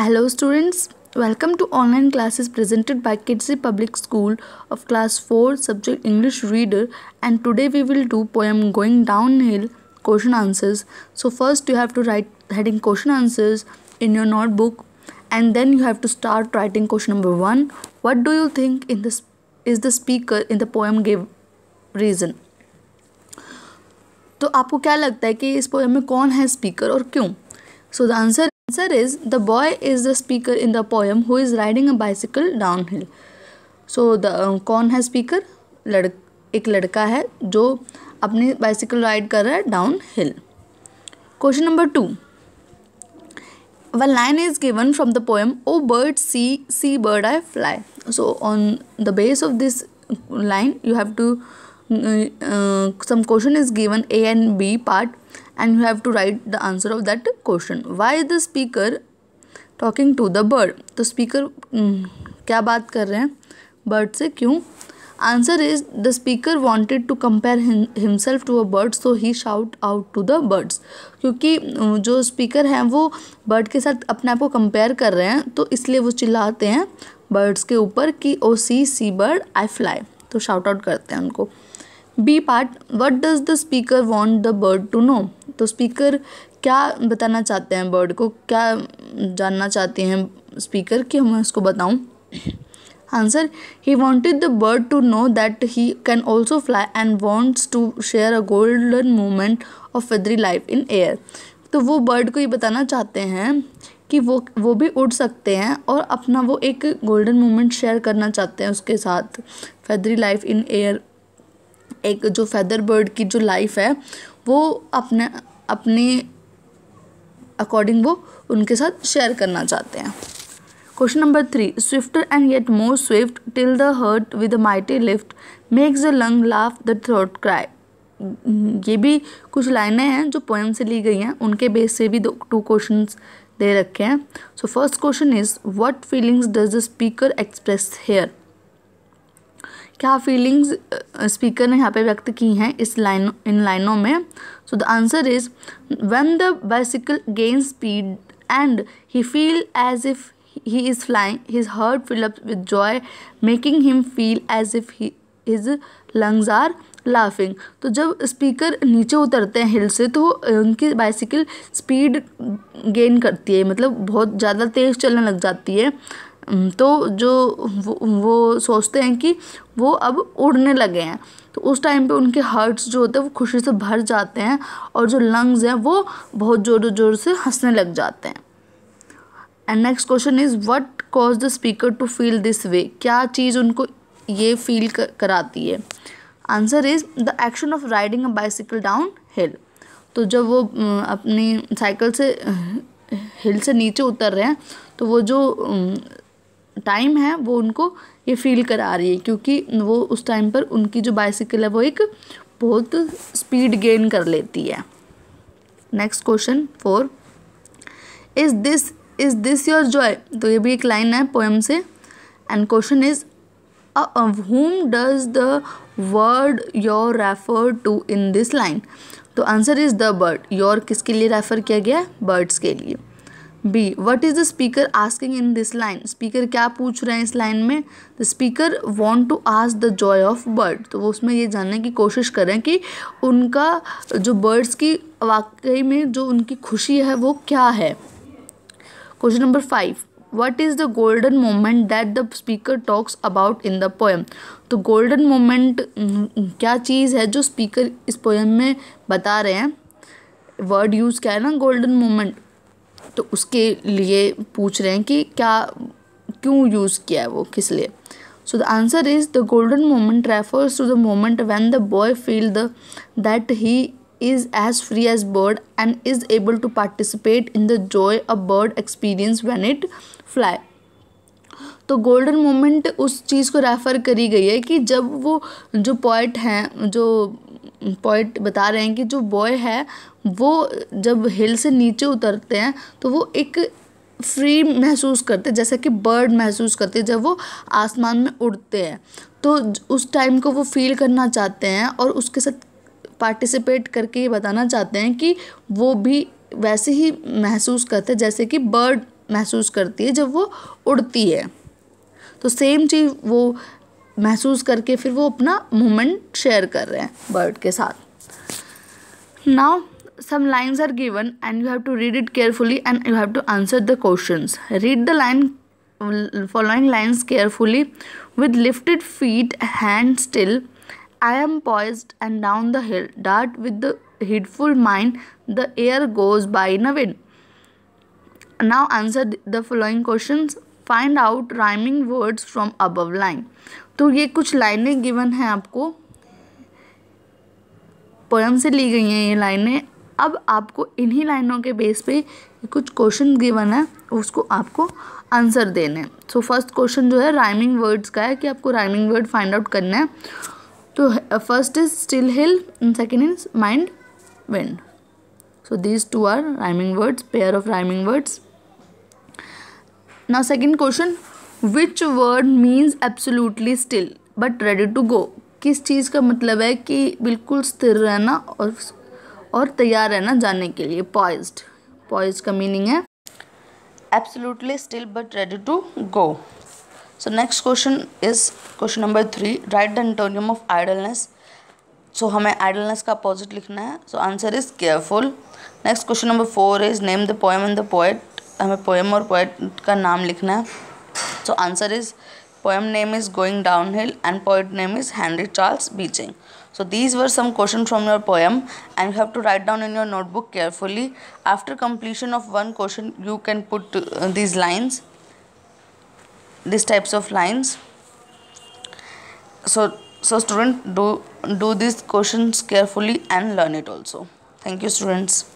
Hello students welcome to online classes presented by kids public school of class four subject English reader and today we will do poem going downhill question answers so first you have to write heading question answers in your notebook and then you have to start writing question number one what do you think in the is the speaker in the poem give reason तो आपको क्या लगता है कि इस poem में कौन है स्पीकर और क्यों so the answer Answer is the boy is the speaker in the poem who is riding a bicycle downhill. So the uh, कौन speaker? लड़ एक लड़का है जो अपनी bicycle ride कर रहा है downhill. Question number two. One line is given from the poem "O bird, see, see bird, I fly." So on the base of this line, you have to uh, uh, some question is given A and B part and you have to write the answer of that question why the speaker talking to the bird तो speaker क्या बात कर रहे हैं bird से क्यों answer is the speaker wanted to compare him, himself to a bird so he shout out to the birds क्योंकि जो speaker हैं वो bird के साथ अपने आप को compare कर रहे हैं तो इसलिए वो चिल्लाते हैं birds के ऊपर कि oh see see bird I fly तो शाउट आउट करते हैं उनको B part what does the speaker want the bird to know तो स्पीकर क्या बताना चाहते हैं बर्ड को क्या जानना चाहते हैं स्पीकर कि हमें उसको बताऊं answer he wanted the bird to know that he can also fly and wants to share a golden moment of feathery life in air तो वो बर्ड को ये बताना चाहते हैं कि वो वो भी उड़ सकते हैं और अपना वो एक गोल्डन मोमेंट शेयर करना चाहते हैं उसके साथ फेदरी लाइफ इन एयर एक जो फैदर बर्ड की जो लाइफ है वो अपने अपने अकॉर्डिंग वो उनके साथ शेयर करना चाहते हैं question number three swifter and yet more swift till the heart with a mighty lift makes the lungs laugh the throat cry ये भी कुछ लाइनें हैं जो पोएम से ली गई हैं उनके बेस से भी दो टू क्वेश्चन दे रखे हैं so first question is what feelings does the speaker express here क्या फीलिंग्स स्पीकर uh, ने यहाँ पे व्यक्त की हैं इस लाइन इन लाइनों में so the answer is when the bicycle gain speed and he feel as if he is flying his heart fill up with joy making him feel as if he is lungs are laughing तो जब speaker नीचे उतरते हैं हिल से तो उनकी bicycle speed gain करती है मतलब बहुत ज़्यादा तेज़ चलने लग जाती है हम्म, तो जो वो वो सोचते हैं कि वो अब उड़ने लगे हैं तो उस टाइम पे उनके हार्ट्स जो होते हैं वो खुशी से भर जाते हैं और जो लंग्स हैं वो बहुत ज़ोर ज़ोर से हंसने लग जाते हैं and next question is what cause the speaker to feel this way क्या चीज़ उनको ये फील कराती है answer is the action of riding a bicycle down hill तो जब वो हम्म, अपनी साइकिल से हिल से नीचे उतर रहे हैं तो वो जो हम्म, टाइम है वो उनको ये फील करा रही है क्योंकि वो उस टाइम पर उनकी जो बाइसिकल है वो एक बहुत स्पीड गेन कर लेती है next question four is this is this your joy तो ये भी एक लाइन है पोएम से and question is whom does the word your refer to in this line तो answer is the bird your किसके लिए रेफ़र किया गया है बर्ड्स के लिए B what is the speaker asking in this line speaker क्या पूछ रहे हैं इस लाइन में the speaker want to ask the joy of bird तो वो उसमें ये जानने की कोशिश करें कि उनका जो बर्ड्स की वाकई में जो उनकी खुशी है वो क्या है question number five what is the golden moment that the speaker talks about in the poem तो गोल्डन हम्म, मोमेंट क्या चीज़ है जो स्पीकर इस पोएम में बता रहे हैं वर्ड यूज़ क्या है ना गोल्डन मोमेंट तो उसके लिए पूछ रहे हैं कि क्या क्यों यूज़ किया है वो किस लिए so the answer is the golden moment refers to the moment when the boy feel the that he is as free as bird and is able to participate in the joy a bird experience when it fly तो golden moment उस चीज़ को refer करी गई है कि जब वो जो पॉइट हैं जो पॉइंट बता रहे हैं कि जो बॉय है वो जब हिल से नीचे उतरते हैं तो वो एक फ्री महसूस करते हैं जैसा कि बर्ड महसूस करते हैं जब वो आसमान में उड़ते हैं तो उस टाइम को वो फील करना चाहते हैं और उसके साथ पार्टिसिपेट करके ये बताना चाहते हैं कि वो भी वैसे ही महसूस करते हैं जैसे कि बर्ड महसूस करती है जब वो उड़ती है तो सेम चीज़ वो महसूस करके फिर वो अपना मोमेंट शेयर कर रहे हैं बर्ड के साथ now some lines are given and you have to read it carefully and you have to answer the question read the line following lines carefully with lifted feet hand still I am poised and down the hill dart with the heedful mind the air goes by in wind now answer the following question find out rhyming words from above line तो ये कुछ लाइनें given हैं आपको poem से ली गई हैं ये लाइनें अब आपको इन्हीं लाइनों के बेस पे कुछ क्वेश्चन गिवन है उसको आपको आंसर देने हैं सो फर्स्ट क्वेश्चन जो है राइमिंग वर्ड्स का है कि आपको राइमिंग वर्ड फाइंड आउट करना है तो first is still hill second is mind wind so these two are rhyming words pair of rhyming words ना second question which word means absolutely still but ready to go किस चीज़ का मतलब है कि बिल्कुल स्थिर रहना और और तैयार रहना जाने के लिए पॉइज्ड पॉइज का मीनिंग है absolutely still but ready to go so next question is question number three write the antonym of idleness so हमें आइडलनेस का अपोजिट लिखना है so answer is careful next question number four is name the poem and the poet हमें poem और poet का नाम लिखना है So answer is poem name is Going Downhill and poet name is Henry Charles Beeching. So these were some questions from your poem and you have to write down in your notebook carefully. After completion of one question you can put uh, these lines, these types of lines. So, so student do, do these questions carefully and learn it also. Thank you students.